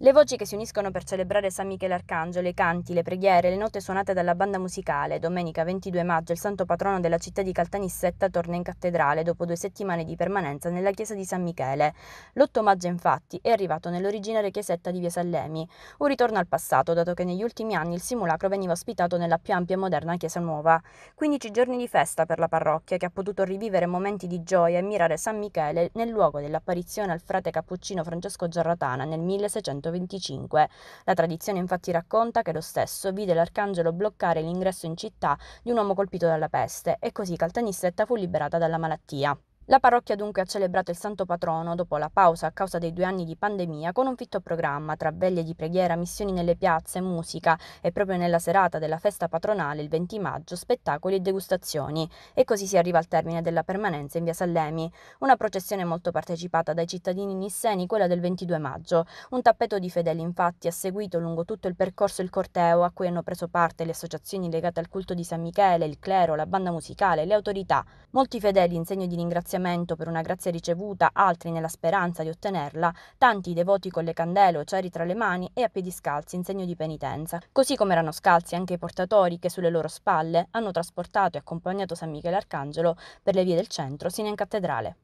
Le voci che si uniscono per celebrare San Michele Arcangelo, i canti, le preghiere, le note suonate dalla banda musicale. Domenica 22 maggio il santo patrono della città di Caltanissetta torna in cattedrale dopo due settimane di permanenza nella chiesa di San Michele. L'8 maggio infatti è arrivato nell'originaria chiesetta di Via Sallemi. Un ritorno al passato, dato che negli ultimi anni il simulacro veniva ospitato nella più ampia e moderna chiesa nuova. 15 giorni di festa per la parrocchia che ha potuto rivivere momenti di gioia e mirare San Michele nel luogo dell'apparizione al frate cappuccino Francesco Giarratana nel 1600. 1925. La tradizione infatti racconta che lo stesso vide l'arcangelo bloccare l'ingresso in città di un uomo colpito dalla peste e così Caltanissetta fu liberata dalla malattia. La parrocchia dunque ha celebrato il santo patrono dopo la pausa a causa dei due anni di pandemia con un fitto programma tra veglie di preghiera, missioni nelle piazze, musica e proprio nella serata della festa patronale il 20 maggio spettacoli e degustazioni e così si arriva al termine della permanenza in via Sallemi. Una processione molto partecipata dai cittadini nisseni, quella del 22 maggio. Un tappeto di fedeli infatti ha seguito lungo tutto il percorso il corteo a cui hanno preso parte le associazioni legate al culto di San Michele, il clero, la banda musicale, le autorità. Molti fedeli in segno di ringraziamento ringraziamento per una grazia ricevuta, altri nella speranza di ottenerla, tanti i devoti con le candele o ceri tra le mani e a piedi scalzi in segno di penitenza, così come erano scalzi anche i portatori che sulle loro spalle hanno trasportato e accompagnato San Michele Arcangelo per le vie del centro sino in cattedrale.